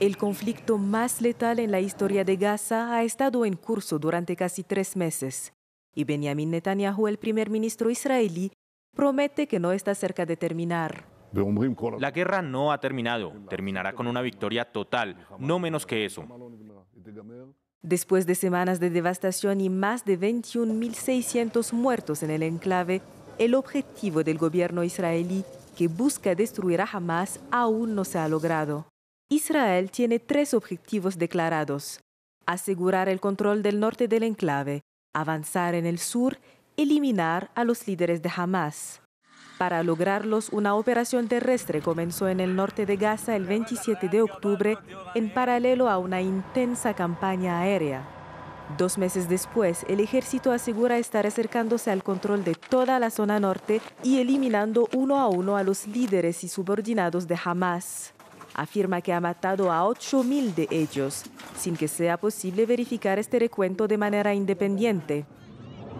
El conflicto más letal en la historia de Gaza ha estado en curso durante casi tres meses y Benjamin Netanyahu, el primer ministro israelí, promete que no está cerca de terminar. La guerra no ha terminado, terminará con una victoria total, no menos que eso. Después de semanas de devastación y más de 21.600 muertos en el enclave, el objetivo del gobierno israelí, que busca destruir a Hamas, aún no se ha logrado. Israel tiene tres objetivos declarados. Asegurar el control del norte del enclave, avanzar en el sur, eliminar a los líderes de Hamas. Para lograrlos, una operación terrestre comenzó en el norte de Gaza el 27 de octubre en paralelo a una intensa campaña aérea. Dos meses después, el ejército asegura estar acercándose al control de toda la zona norte y eliminando uno a uno a los líderes y subordinados de Hamas afirma que ha matado a 8.000 de ellos, sin que sea posible verificar este recuento de manera independiente.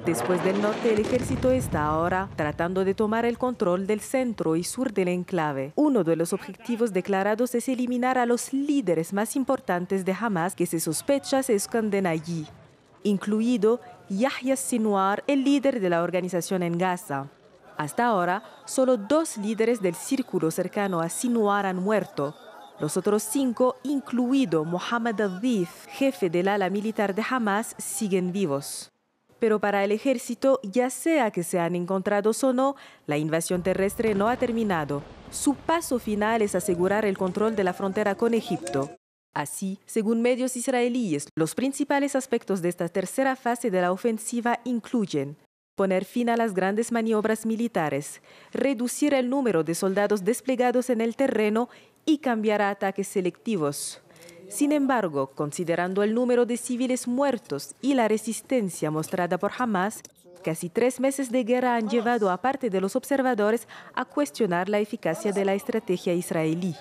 Después del norte, el ejército está ahora tratando de tomar el control del centro y sur del enclave. Uno de los objetivos declarados es eliminar a los líderes más importantes de Hamas que se sospecha se esconden allí, incluido Yahya Sinwar, el líder de la organización en Gaza. Hasta ahora, solo dos líderes del círculo cercano a Sinwar han muerto, los otros cinco, incluido Mohammed Adif, jefe del ala militar de Hamas, siguen vivos. Pero para el ejército, ya sea que se han encontrado o no, la invasión terrestre no ha terminado. Su paso final es asegurar el control de la frontera con Egipto. Así, según medios israelíes, los principales aspectos de esta tercera fase de la ofensiva incluyen poner fin a las grandes maniobras militares, reducir el número de soldados desplegados en el terreno y cambiar a ataques selectivos. Sin embargo, considerando el número de civiles muertos y la resistencia mostrada por Hamas, casi tres meses de guerra han llevado a parte de los observadores a cuestionar la eficacia de la estrategia israelí.